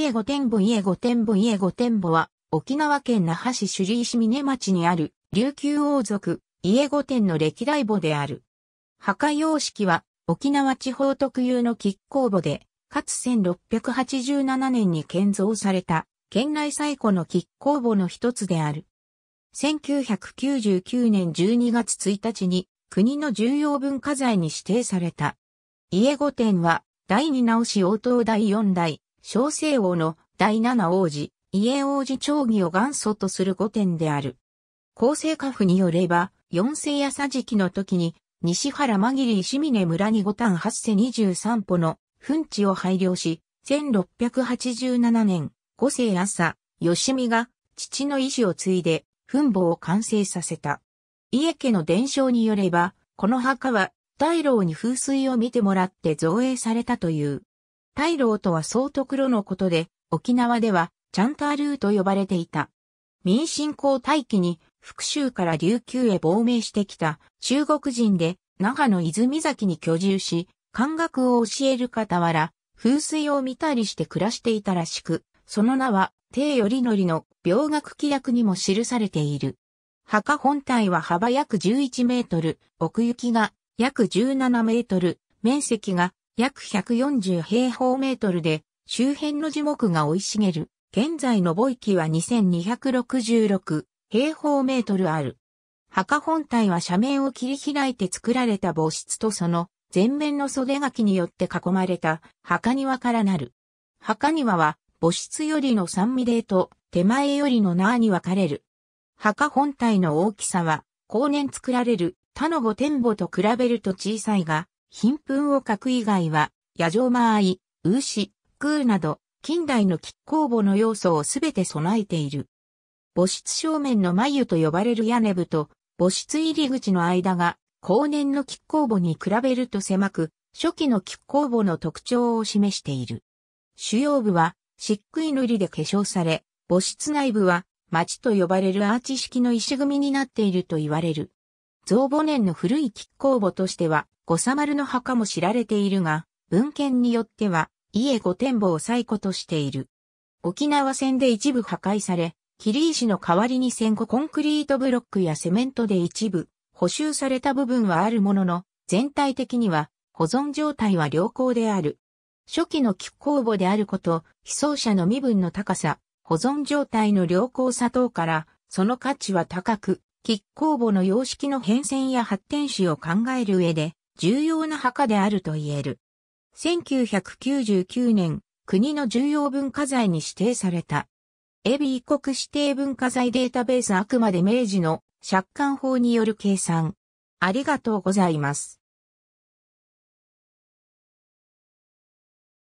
家御殿テ家御殿エ家御殿ボは、沖縄県那覇市首里市峰町にある、琉球王族、家御殿の歴代墓である。墓様式は、沖縄地方特有の亀甲墓で、かつ1687年に建造された、県内最古の亀甲墓の一つである。1999年12月1日に、国の重要文化財に指定された。家御殿は、第2直し応答第4代、小西王の第七王子、家王子長義を元祖とする御殿である。厚生家父によれば、四世や佐時期の時に、西原間切石峰村に五反八世二十三歩の墳地を拝領し、1687年、五世朝、吉見が父の意志を継いで墳墓を完成させた。家家の伝承によれば、この墓は、大老に風水を見てもらって造営されたという。大老とは総督路のことで、沖縄ではチャンタールーと呼ばれていた。民進交大期に福州から琉球へ亡命してきた中国人で那覇の泉崎に居住し、漢学を教える傍ら、風水を見たりして暮らしていたらしく、その名は、帝よりのりの病学規約にも記されている。墓本体は幅約11メートル、奥行きが約17メートル、面積が約140平方メートルで、周辺の樹木が生い茂る。現在の墓域は2266平方メートルある。墓本体は斜面を切り開いて作られた墓室とその前面の袖垣によって囲まれた墓庭からなる。墓庭は墓室よりの三味霊と手前よりの縄に分かれる。墓本体の大きさは後年作られる他の御天墓と比べると小さいが、貧奮を書く以外は、野城間合い、牛、空など、近代の亀甲母の要素をすべて備えている。母室正面の眉と呼ばれる屋根部と、母室入り口の間が、後年の亀甲母に比べると狭く、初期の亀甲母の特徴を示している。主要部は、漆喰塗りで化粧され、母室内部は、町と呼ばれるアーチ式の石組みになっていると言われる。造母年の古い亀甲母としては、五三丸の墓も知られているが、文献によっては、家御殿墓を最古としている。沖縄戦で一部破壊され、霧石の代わりに戦後コンクリートブロックやセメントで一部補修された部分はあるものの、全体的には保存状態は良好である。初期の木工墓であること、被葬者の身分の高さ、保存状態の良好さ等から、その価値は高く、木工墓の様式の変遷や発展史を考える上で、重要な墓であると言える。1999年、国の重要文化財に指定された。エビ異国指定文化財データベースあくまで明治の借款法による計算。ありがとうございます。